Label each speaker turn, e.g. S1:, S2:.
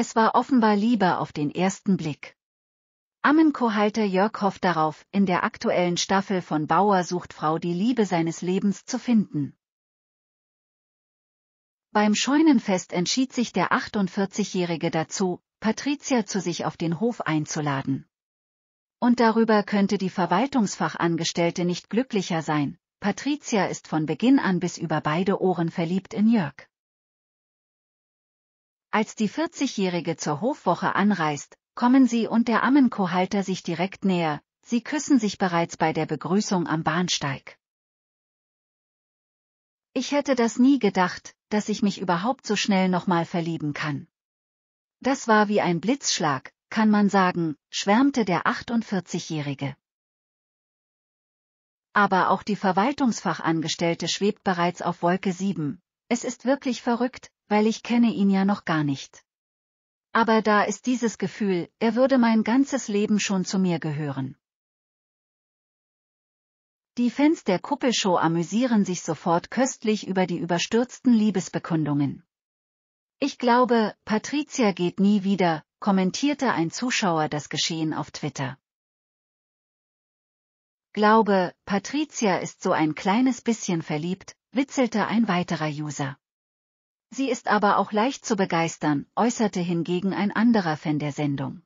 S1: Es war offenbar lieber auf den ersten Blick. Ammenkohalter Jörg hofft darauf, in der aktuellen Staffel von Bauer sucht Frau die Liebe seines Lebens zu finden. Beim Scheunenfest entschied sich der 48-Jährige dazu, Patricia zu sich auf den Hof einzuladen. Und darüber könnte die Verwaltungsfachangestellte nicht glücklicher sein. Patricia ist von Beginn an bis über beide Ohren verliebt in Jörg. Als die 40-Jährige zur Hofwoche anreist, kommen sie und der Ammenkohalter sich direkt näher, sie küssen sich bereits bei der Begrüßung am Bahnsteig. Ich hätte das nie gedacht, dass ich mich überhaupt so schnell nochmal verlieben kann. Das war wie ein Blitzschlag, kann man sagen, schwärmte der 48-Jährige. Aber auch die Verwaltungsfachangestellte schwebt bereits auf Wolke 7. Es ist wirklich verrückt, weil ich kenne ihn ja noch gar nicht. Aber da ist dieses Gefühl, er würde mein ganzes Leben schon zu mir gehören. Die Fans der Kuppelshow amüsieren sich sofort köstlich über die überstürzten Liebesbekundungen. Ich glaube, Patricia geht nie wieder, kommentierte ein Zuschauer das Geschehen auf Twitter. Glaube, Patricia ist so ein kleines bisschen verliebt, witzelte ein weiterer User. Sie ist aber auch leicht zu begeistern, äußerte hingegen ein anderer Fan der Sendung.